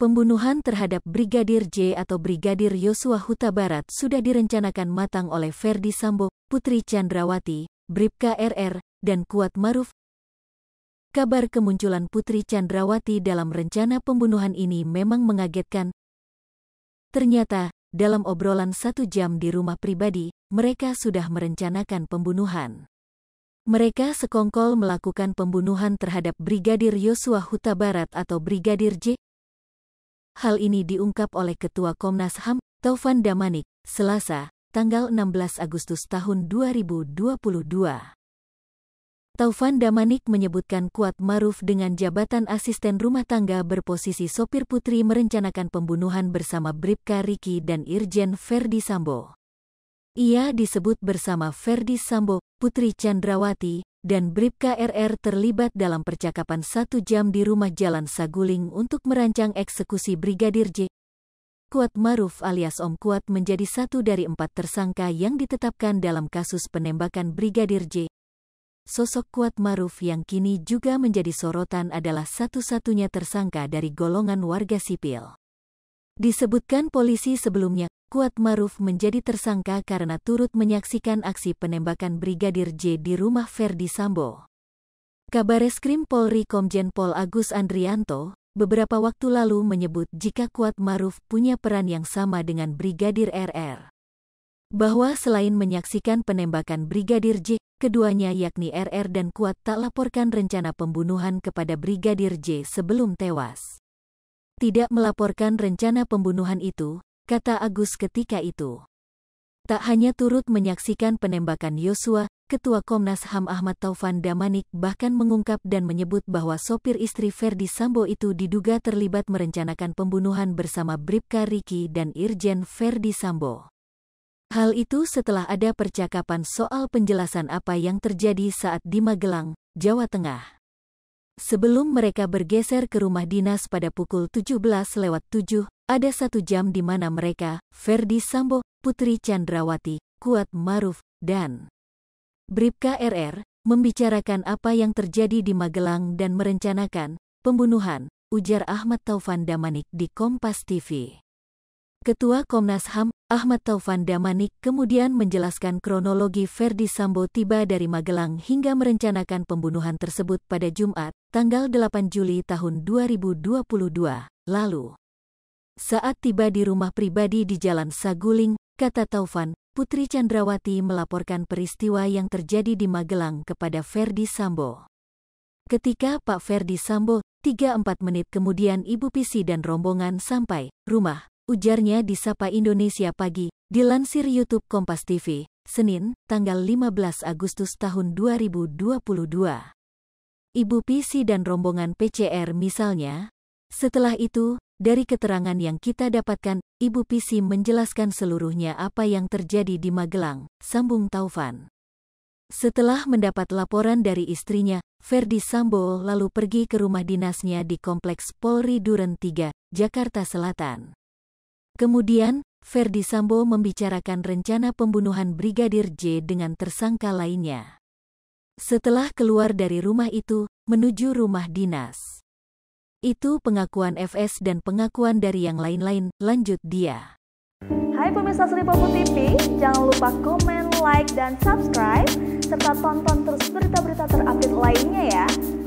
Pembunuhan terhadap Brigadir J atau Brigadir Yosua Huta Barat sudah direncanakan matang oleh Ferdi Sambo, Putri Chandrawati, Bripka RR, dan Kuat Maruf. Kabar kemunculan Putri Chandrawati dalam rencana pembunuhan ini memang mengagetkan. Ternyata, dalam obrolan satu jam di rumah pribadi, mereka sudah merencanakan pembunuhan. Mereka sekongkol melakukan pembunuhan terhadap Brigadir Yosua Huta Barat atau Brigadir J, Hal ini diungkap oleh Ketua Komnas HAM, Taufan Damanik, Selasa, tanggal 16 Agustus tahun 2022. Taufan Damanik menyebutkan Kuat Maruf dengan jabatan asisten rumah tangga berposisi sopir putri merencanakan pembunuhan bersama Bribka Riki dan Irjen Ferdi Sambo. Ia disebut bersama Ferdi Sambo, Putri Chandrawati, dan Bribka RR terlibat dalam percakapan satu jam di rumah Jalan Saguling untuk merancang eksekusi Brigadir J. Kuat Maruf alias Om Kuat menjadi satu dari empat tersangka yang ditetapkan dalam kasus penembakan Brigadir J. Sosok Kuat Maruf yang kini juga menjadi sorotan adalah satu-satunya tersangka dari golongan warga sipil. Disebutkan polisi sebelumnya, Kuat Maruf menjadi tersangka karena turut menyaksikan aksi penembakan Brigadir J di rumah Ferdi Sambo. Eskrim Polri Komjen Pol Agus Andrianto beberapa waktu lalu menyebut jika Kuat Maruf punya peran yang sama dengan Brigadir RR. Bahwa selain menyaksikan penembakan Brigadir J, keduanya yakni RR dan Kuat tak laporkan rencana pembunuhan kepada Brigadir J sebelum tewas tidak melaporkan rencana pembunuhan itu, kata Agus ketika itu. Tak hanya turut menyaksikan penembakan Yosua, Ketua Komnas HAM Ahmad Taufan Damanik bahkan mengungkap dan menyebut bahwa sopir istri Ferdi Sambo itu diduga terlibat merencanakan pembunuhan bersama Bribka Riki dan Irjen Ferdi Sambo. Hal itu setelah ada percakapan soal penjelasan apa yang terjadi saat di Magelang, Jawa Tengah. Sebelum mereka bergeser ke rumah dinas pada pukul 17.07, ada satu jam di mana mereka, Ferdi Sambo, Putri Chandrawati, Kuat Maruf, dan Bribka RR, membicarakan apa yang terjadi di Magelang dan merencanakan pembunuhan, ujar Ahmad Taufan Damanik di Kompas TV. Ketua Komnas HAM, Ahmad Taufan Damanik kemudian menjelaskan kronologi Ferdi Sambo tiba dari Magelang hingga merencanakan pembunuhan tersebut pada Jumat, tanggal 8 Juli tahun 2022 lalu. Saat tiba di rumah pribadi di Jalan Saguling, kata Taufan, Putri Chandrawati melaporkan peristiwa yang terjadi di Magelang kepada Ferdi Sambo. Ketika Pak Ferdi Sambo, 3-4 menit kemudian Ibu Pisi dan rombongan sampai rumah, ujarnya di Sapa Indonesia Pagi, dilansir YouTube Kompas TV, Senin, tanggal 15 Agustus tahun 2022. Ibu Pisi dan rombongan PCR misalnya, setelah itu, dari keterangan yang kita dapatkan, Ibu Pisi menjelaskan seluruhnya apa yang terjadi di Magelang, sambung Taufan. Setelah mendapat laporan dari istrinya, Ferdi Sambo lalu pergi ke rumah dinasnya di Kompleks Polri Duren 3, Jakarta Selatan. Kemudian, Ferdi Sambo membicarakan rencana pembunuhan Brigadir J dengan tersangka lainnya. Setelah keluar dari rumah itu, menuju rumah dinas. Itu pengakuan FS dan pengakuan dari yang lain-lain, lanjut dia. Hai pemirsa Seripopo TV, jangan lupa komen, like, dan subscribe, serta tonton terus berita-berita terupdate lainnya ya.